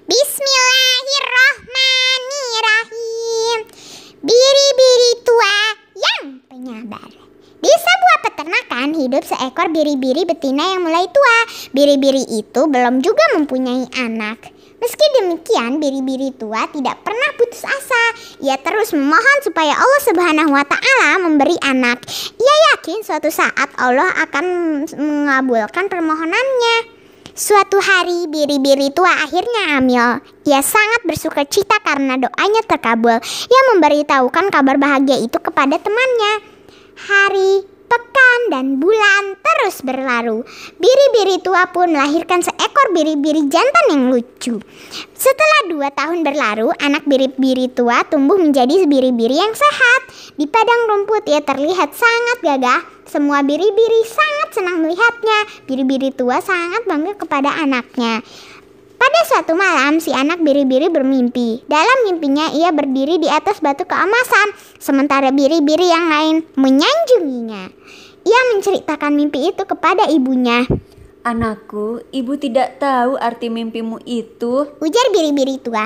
Bismillahirrohmanirrohim Biri-biri tua yang penyabar Di sebuah peternakan hidup seekor biri-biri betina yang mulai tua Biri-biri itu belum juga mempunyai anak Meski demikian, biri-biri tua tidak pernah putus asa. Ia terus memohon supaya Allah Subhanahu wa taala memberi anak. Ia yakin suatu saat Allah akan mengabulkan permohonannya. Suatu hari, biri-biri tua akhirnya hamil. Ia sangat bersuka cita karena doanya terkabul. Ia memberitahukan kabar bahagia itu kepada temannya. Hari pekan, dan bulan terus berlalu. Biri-biri tua pun melahirkan seekor biri-biri jantan yang lucu. Setelah dua tahun berlalu, anak biri-biri tua tumbuh menjadi biri-biri yang sehat. Di padang rumput ia terlihat sangat gagah. Semua biri-biri sangat senang melihatnya. Biri-biri tua sangat bangga kepada anaknya. Pada suatu malam, si anak biri-biri bermimpi. Dalam mimpinya, ia berdiri di atas batu keemasan, sementara biri-biri yang lain menyanjunginya. Ia menceritakan mimpi itu kepada ibunya. Anakku, ibu tidak tahu arti mimpimu itu, ujar biri-biri tua.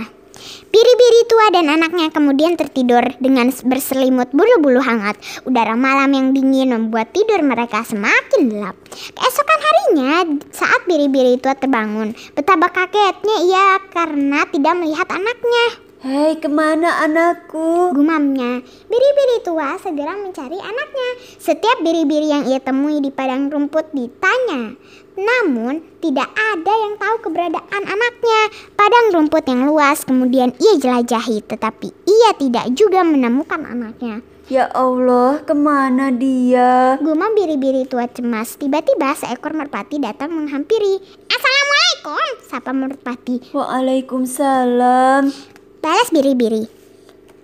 Biri-biri tua dan anaknya kemudian tertidur dengan berselimut bulu-bulu hangat. Udara malam yang dingin membuat tidur mereka semakin gelap. Keesokan Harinya saat biri-biri itu terbangun, betapa kagetnya ia karena tidak melihat anaknya. Hei, kemana anakku? Gumamnya. Biri-biri tua segera mencari anaknya. Setiap biri-biri yang ia temui di padang rumput ditanya. Namun, tidak ada yang tahu keberadaan anaknya. Padang rumput yang luas kemudian ia jelajahi, tetapi ia tidak juga menemukan anaknya. Ya Allah, kemana dia? Gumam biri-biri tua cemas. Tiba-tiba seekor merpati datang menghampiri. Assalamualaikum, sapa merpati. Waalaikumsalam. Balas biri-biri.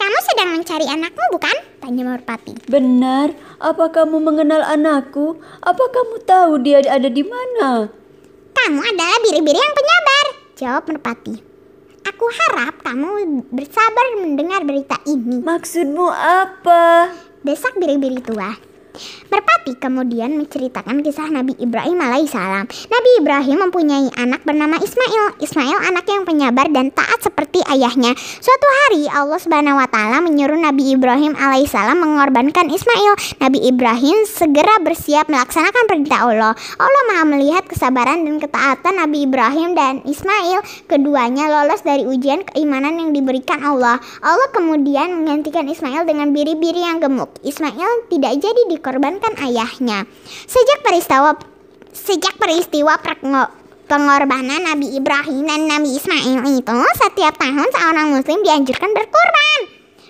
Kamu sedang mencari anakmu bukan? Tanya Merpati. Benar. Apa kamu mengenal anakku? Apa kamu tahu dia ada di mana? Kamu adalah biri-biri yang penyabar. Jawab Merpati. Aku harap kamu bersabar mendengar berita ini. Maksudmu apa? Desak biri-biri tua. Merpati kemudian menceritakan kisah Nabi Ibrahim alaihissalam. Nabi Ibrahim mempunyai anak bernama Ismail. Ismail anak yang penyabar dan taat seperti ayahnya. Suatu hari Allah Subhanahu wa taala menyuruh Nabi Ibrahim alaihissalam mengorbankan Ismail. Nabi Ibrahim segera bersiap melaksanakan perintah Allah. Allah Maha melihat kesabaran dan ketaatan Nabi Ibrahim dan Ismail. Keduanya lolos dari ujian keimanan yang diberikan Allah. Allah kemudian menggantikan Ismail dengan biri-biri yang gemuk. Ismail tidak jadi di dikorbankan ayahnya. Sejak peristiwa sejak peristiwa pengorbanan Nabi Ibrahim dan Nabi Ismail itu, setiap tahun seorang muslim dianjurkan berkorban.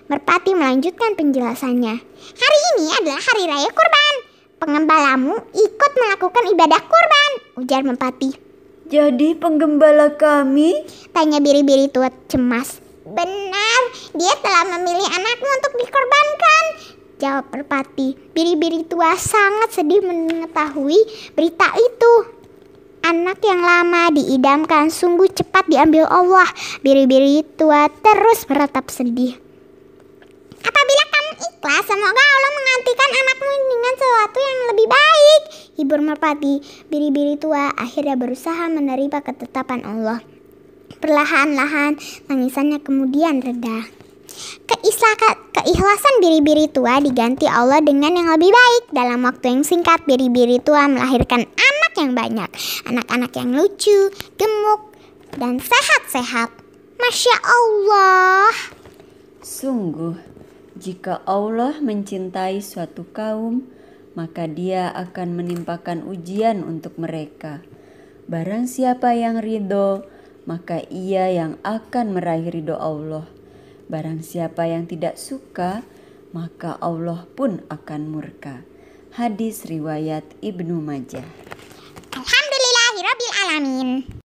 Merpati melanjutkan penjelasannya. Hari ini adalah hari raya kurban. Pengembalamu ikut melakukan ibadah kurban, ujar Merpati. Jadi penggembala kami? Tanya biri-biri tua cemas. Benar, dia telah memilih anakmu untuk dikorbankan. Jawab merpati. Biri-biri tua sangat sedih mengetahui berita itu. Anak yang lama diidamkan sungguh cepat diambil Allah. Biri-biri tua terus meratap sedih. Apabila kamu ikhlas, semoga Allah menggantikan anakmu dengan sesuatu yang lebih baik. Hibur merpati, biri-biri tua akhirnya berusaha menerima ketetapan Allah. Perlahan-lahan, tangisannya kemudian reda. Keislakan Keikhlasan biri-biri tua diganti Allah dengan yang lebih baik. Dalam waktu yang singkat, biri-biri tua melahirkan anak yang banyak, anak-anak yang lucu, gemuk, dan sehat-sehat. Masya Allah. Sungguh, jika Allah mencintai suatu kaum, maka Dia akan menimpakan ujian untuk mereka. Barang siapa yang ridho, maka ia yang akan meraih ridho Allah. Barang siapa yang tidak suka, maka Allah pun akan murka. Hadis riwayat Ibnu Majah. Alhamdulillahirabbil alamin.